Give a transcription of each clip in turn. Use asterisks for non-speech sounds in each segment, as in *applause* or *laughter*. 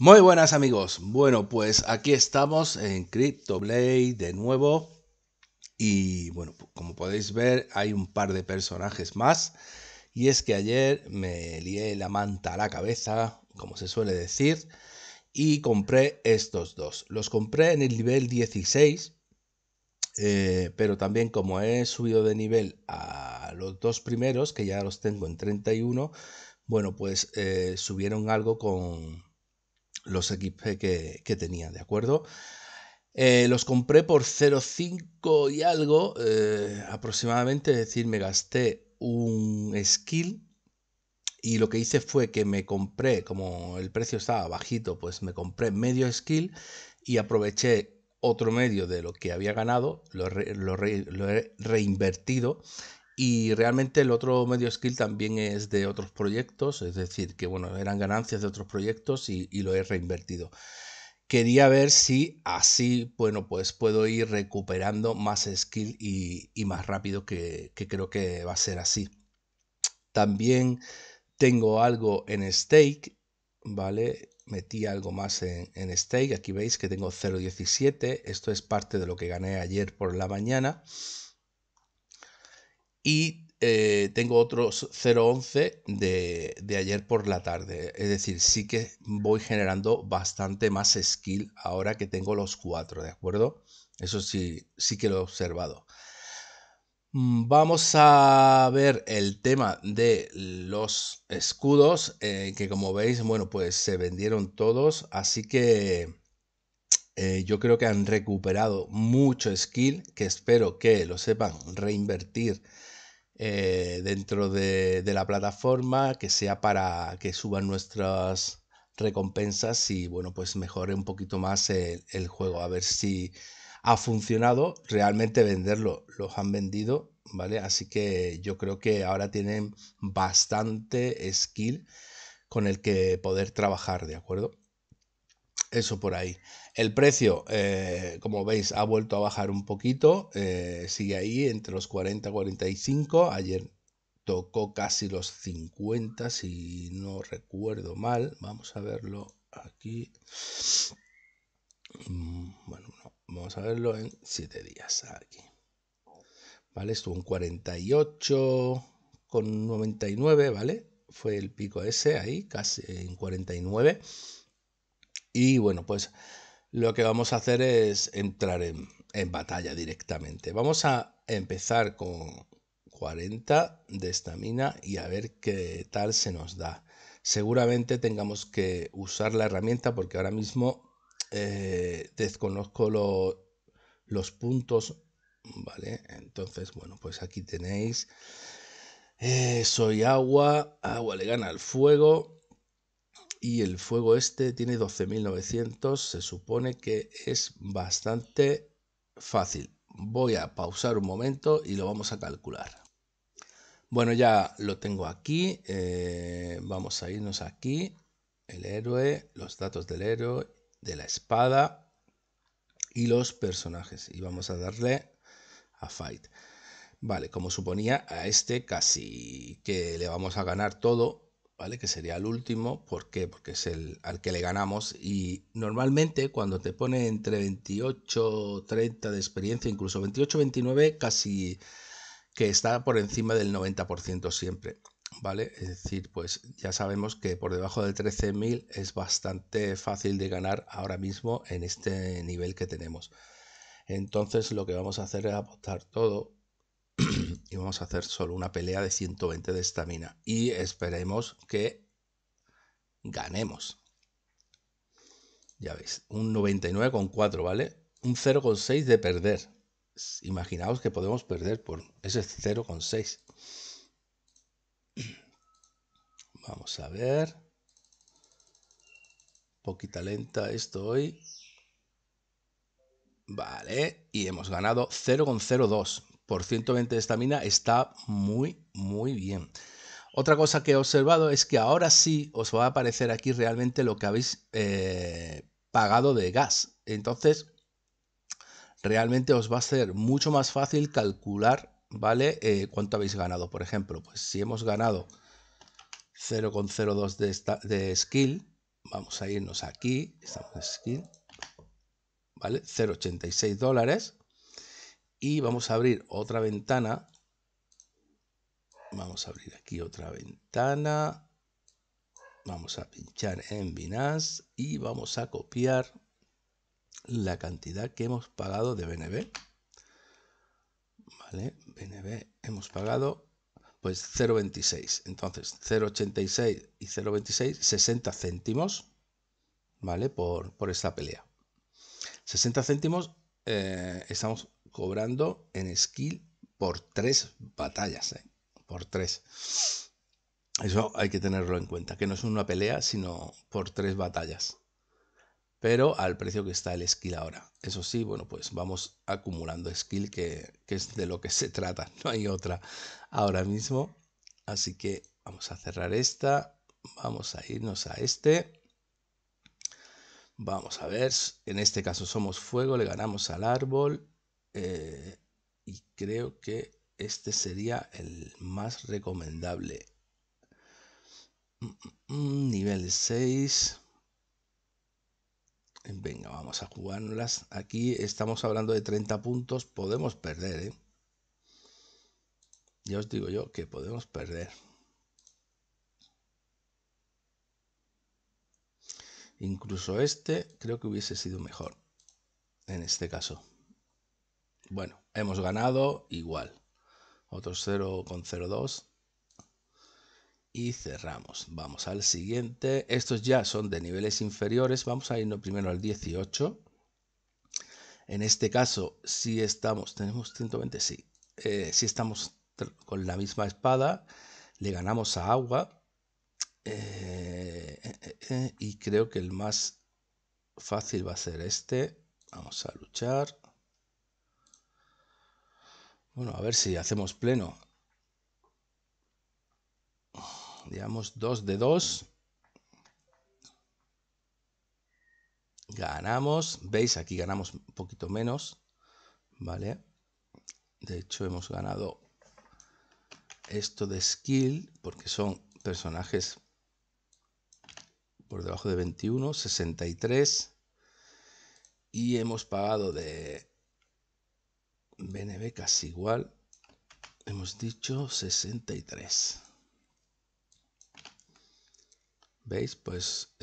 Muy buenas amigos, bueno pues aquí estamos en CryptoBlade de nuevo y bueno como podéis ver hay un par de personajes más y es que ayer me lié la manta a la cabeza como se suele decir y compré estos dos, los compré en el nivel 16 eh, pero también como he subido de nivel a los dos primeros que ya los tengo en 31 bueno pues eh, subieron algo con los equipos que, que tenía, ¿de acuerdo? Eh, los compré por 0,5 y algo eh, aproximadamente, es decir, me gasté un skill y lo que hice fue que me compré, como el precio estaba bajito, pues me compré medio skill y aproveché otro medio de lo que había ganado, lo, lo he reinvertido y realmente el otro medio skill también es de otros proyectos, es decir, que bueno, eran ganancias de otros proyectos y, lo he reinvertido. Quería ver si así, bueno, pues puedo ir recuperando más skill y, más rápido, que, creo que va a ser así. También tengo algo en stake, ¿vale? Metí algo más en, en stake. Aquí veis que tengo 0.17. Esto es parte de lo que gané ayer por la mañana y eh, tengo otros 0.11 de, de ayer por la tarde. Es decir, sí que voy generando bastante más skill ahora que tengo los 4, ¿de acuerdo? Eso sí, sí que lo he observado. Mm, vamos a ver el tema de los escudos, eh, que como veis, bueno, pues se vendieron todos, así que eh, yo creo que han recuperado mucho skill, que espero que lo sepan reinvertir eh, dentro de, la plataforma, que sea para que suban nuestras recompensas y bueno, pues mejore un poquito más el juego, a ver si ha funcionado realmente venderlo. Los han vendido, ¿vale? Así que yo creo que ahora tienen bastante skill con el que poder trabajar, ¿de acuerdo? Eso por ahí. El precio, eh, como veis, ha vuelto a bajar un poquito. Eh, sigue ahí entre los 40 y 45. Ayer tocó casi los 50, si no recuerdo mal. Vamos a verlo aquí. Mm, bueno, no, vamos a verlo en 7 días aquí. ¿Vale? Estuvo en 48 con ¿vale? Fue el pico ese ahí, casi en 49. Y bueno, pues lo que vamos a hacer es entrar en, batalla directamente. Vamos a empezar con 40 de estamina y a ver qué tal se nos da. Seguramente tengamos que usar la herramienta porque ahora mismo eh, desconozco los puntos. Vale, entonces, bueno, pues aquí tenéis. Eh, soy agua, agua le gana al fuego y el fuego este tiene 12.900, se supone que es bastante fácil. Voy a pausar un momento y lo vamos a calcular. Bueno, ya lo tengo aquí, eh, vamos a irnos aquí, el héroe, los datos del héroe, de la espada y los personajes. Y vamos a darle a Fight. Vale, como suponía, a este casi que le vamos a ganar todo ¿vale? Que sería el último, ¿por qué? Porque es el al que le ganamos y normalmente cuando te pone entre 28, 30 de experiencia, incluso 28, 29, casi que está por encima del 90% siempre, ¿vale? Es decir, pues ya sabemos que por debajo de 13.000 es bastante fácil de ganar ahora mismo en este nivel que tenemos. Entonces lo que vamos a hacer es apostar todo y vamos a hacer solo una pelea de 120 de estamina y esperemos que ganemos. Ya veis, un 99,4, ¿vale? Un 0,6 de perder. Imaginaos que podemos perder por ese 0,6. Vamos a ver. Poquita lenta esto hoy. Vale, y hemos ganado 0,02 por 120 de estamina está muy, muy bien. Otra cosa que he observado es que ahora sí os va a aparecer aquí realmente lo que habéis eh, pagado de gas. Entonces, realmente os va a ser mucho más fácil calcular, ¿vale? Eh, cuánto habéis ganado. Por ejemplo, pues si hemos ganado 0,02 de, de skill, vamos a irnos aquí, ¿vale? 0,86 dólares y vamos a abrir otra ventana. Vamos a abrir aquí otra ventana. Vamos a pinchar en Binance y vamos a copiar la cantidad que hemos pagado de BNB. Vale, BNB hemos pagado pues 0,26. Entonces 0,86 y 0,26, 60 céntimos, ¿vale? Por, por esta pelea. 60 céntimos eh, estamos cobrando en skill por tres batallas, ¿eh? por tres. Eso hay que tenerlo en cuenta, que no es una pelea, sino por tres batallas. Pero al precio que está el skill ahora. Eso sí, bueno, pues vamos acumulando skill, que, que es de lo que se trata, *laughs* no hay otra ahora mismo. Así que vamos a cerrar esta, vamos a irnos a este. Vamos a ver, en este caso somos fuego, le ganamos al árbol. Eh, y creo que este sería el más recomendable. Mm, mm, mm, nivel 6. Venga, vamos a jugarlas Aquí estamos hablando de 30 puntos. Podemos perder, ¿eh? Ya os digo yo que podemos perder. Incluso este creo que hubiese sido mejor en este caso. Bueno, hemos ganado igual. Otro 0,02. Y cerramos. Vamos al siguiente. Estos ya son de niveles inferiores. Vamos a irnos primero al 18. En este caso, si estamos, tenemos 120, sí. Eh, si estamos con la misma espada, le ganamos a agua. Eh, eh, y creo que el más fácil va a ser este. Vamos a luchar. Bueno, a ver si hacemos pleno. Digamos 2 de 2. Ganamos. Veis, aquí ganamos un poquito menos. ¿Vale? De hecho, hemos ganado esto de skill, porque son personajes por debajo de 21, 63. Y hemos pagado de BNB casi igual. Hemos dicho 63. ¿Veis? Pues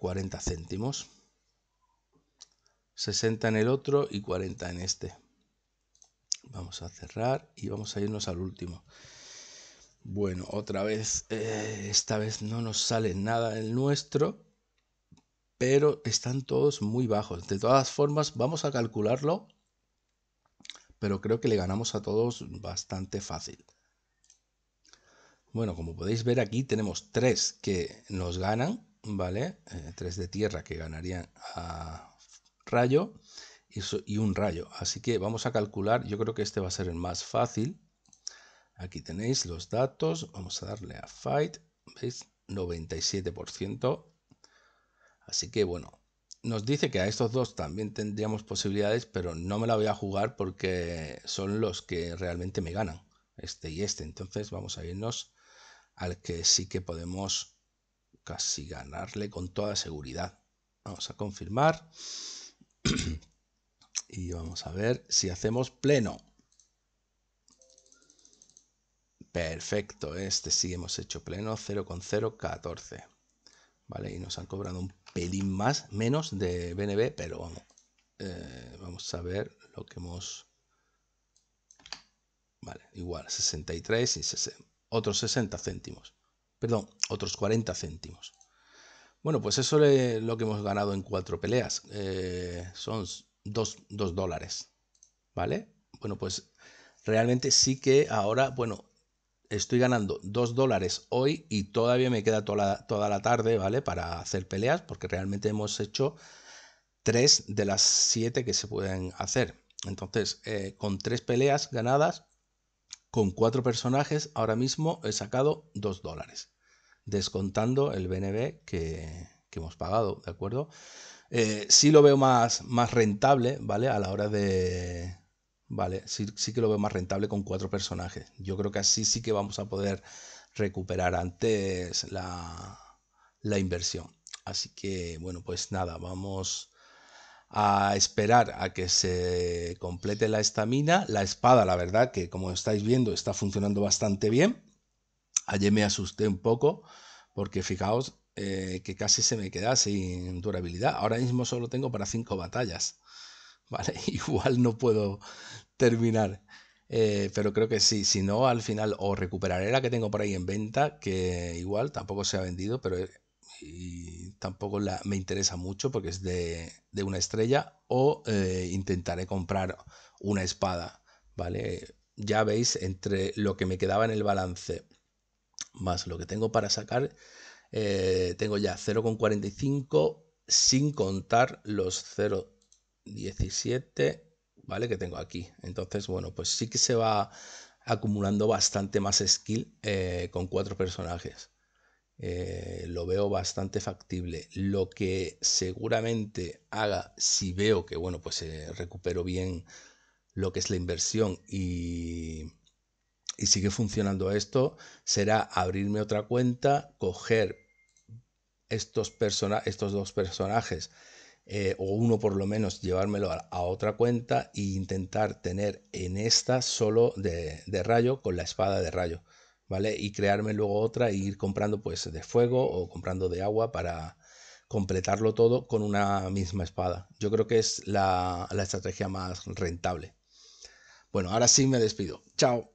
40 eh, céntimos. 60 en el otro y 40 en este. Vamos a cerrar y vamos a irnos al último. Bueno, otra vez, eh, esta vez no nos sale nada el nuestro, pero están todos muy bajos. De todas formas, vamos a calcularlo pero creo que le ganamos a todos bastante fácil. Bueno, como podéis ver aquí tenemos tres que nos ganan, ¿vale? Eh, tres de tierra que ganarían a rayo y, y un rayo. Así que vamos a calcular, yo creo que este va a ser el más fácil. Aquí tenéis los datos, vamos a darle a Fight, ¿veis? 97%. Así que bueno, nos dice que a estos dos también tendríamos posibilidades, pero no me la voy a jugar porque son los que realmente me ganan, este y este. Entonces vamos a irnos al que sí que podemos casi ganarle con toda seguridad. Vamos a confirmar *clears throat* y vamos a ver si hacemos pleno. Perfecto, este sí hemos hecho pleno 0,014. Vale, y nos han cobrado un pelín más, menos de BNB, pero eh, vamos. a ver lo que hemos... Vale, igual, 63 y otros 60 céntimos. Perdón, otros 40 céntimos. Bueno, pues eso es lo que hemos ganado en cuatro peleas. Eh, son 2, dólares. ¿Vale? Bueno, pues realmente sí que ahora, bueno, estoy ganando 2 dólares hoy y todavía me queda toda la, toda la tarde, ¿vale? Para hacer peleas, porque realmente hemos hecho 3 de las 7 que se pueden hacer. Entonces, eh, con 3 peleas ganadas, con cuatro personajes, ahora mismo he sacado 2 dólares, descontando el BNB que, hemos pagado, ¿de acuerdo? Eh, sí lo veo más, más rentable, ¿vale? A la hora de, ¿vale? Sí, que lo veo más rentable con cuatro personajes. Yo creo que así sí que vamos a poder recuperar antes la, inversión. Así que, bueno, pues nada, vamos a esperar a que se complete la estamina. La espada, la verdad, que como estáis viendo, está funcionando bastante bien. Ayer me asusté un poco porque fijaos eh, que casi se me queda sin durabilidad. Ahora mismo solo tengo para cinco batallas. *laughs* ¿Vale? Igual no puedo terminar. Eh, pero creo que sí, si no, al final o recuperaré la que tengo por ahí en venta, que igual tampoco se ha vendido, pero eh, tampoco me interesa mucho porque es de, una estrella, o eh, intentaré comprar una espada, ¿vale? Ya veis, entre lo que me quedaba en el balance más lo que tengo para sacar, tengo ya 0,45 sin contar los 0,17 ¿vale? Que tengo aquí. Entonces, bueno, pues sí que se va acumulando bastante más skill eh, con cuatro personajes. Eh, lo veo bastante factible. Lo que seguramente haga si veo que, bueno, pues eh, recupero bien lo que es la inversión y, y sigue funcionando esto, será abrirme otra cuenta, coger estos, estos dos personajes eh, o uno por lo menos llevármelo a, otra cuenta e intentar tener en esta solo de, rayo con la espada de rayo, ¿vale? Y crearme luego otra e ir comprando pues de fuego o comprando de agua para completarlo todo con una misma espada. Yo creo que es la estrategia más rentable. Bueno, ahora sí me despido. Chao.